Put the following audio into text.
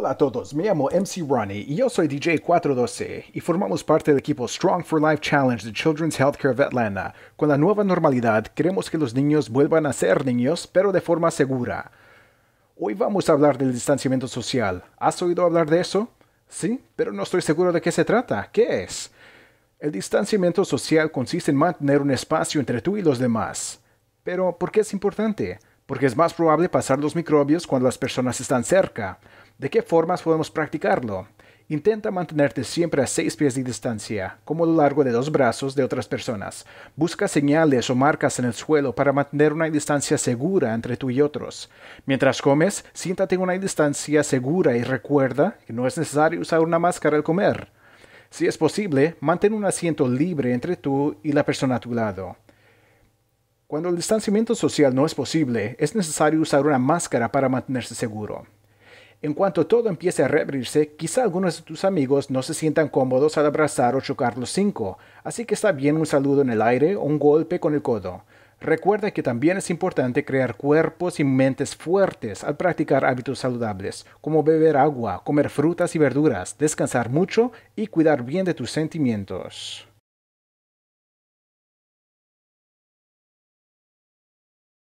Hola a todos, me llamo MC Ronnie y yo soy DJ 412 y formamos parte del equipo Strong for Life Challenge de Children's Healthcare of Atlanta. Con la nueva normalidad queremos que los niños vuelvan a ser niños, pero de forma segura. Hoy vamos a hablar del distanciamiento social. ¿Has oído hablar de eso? Sí, pero no estoy seguro de qué se trata. ¿Qué es? El distanciamiento social consiste en mantener un espacio entre tú y los demás. Pero, ¿por qué es importante? Porque es más probable pasar los microbios cuando las personas están cerca. ¿De qué formas podemos practicarlo? Intenta mantenerte siempre a seis pies de distancia, como a lo largo de los brazos de otras personas. Busca señales o marcas en el suelo para mantener una distancia segura entre tú y otros. Mientras comes, siéntate en una distancia segura y recuerda que no es necesario usar una máscara al comer. Si es posible, mantén un asiento libre entre tú y la persona a tu lado. Cuando el distanciamiento social no es posible, es necesario usar una máscara para mantenerse seguro. En cuanto todo empiece a reabrirse, quizá algunos de tus amigos no se sientan cómodos al abrazar o chocar los cinco, así que está bien un saludo en el aire o un golpe con el codo. Recuerda que también es importante crear cuerpos y mentes fuertes al practicar hábitos saludables, como beber agua, comer frutas y verduras, descansar mucho y cuidar bien de tus sentimientos.